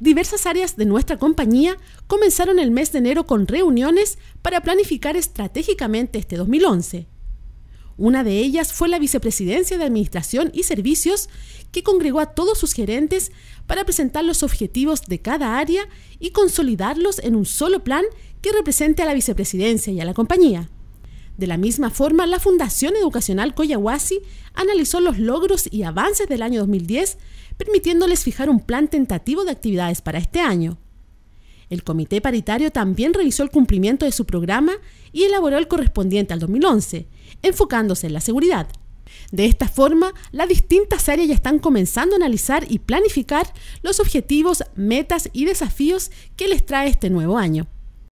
Diversas áreas de nuestra compañía comenzaron el mes de enero con reuniones para planificar estratégicamente este 2011. Una de ellas fue la Vicepresidencia de Administración y Servicios, que congregó a todos sus gerentes para presentar los objetivos de cada área y consolidarlos en un solo plan que represente a la vicepresidencia y a la compañía. De la misma forma, la Fundación Educacional Coyahuasi analizó los logros y avances del año 2010, permitiéndoles fijar un plan tentativo de actividades para este año. El comité paritario también revisó el cumplimiento de su programa y elaboró el correspondiente al 2011, enfocándose en la seguridad. De esta forma, las distintas áreas ya están comenzando a analizar y planificar los objetivos, metas y desafíos que les trae este nuevo año.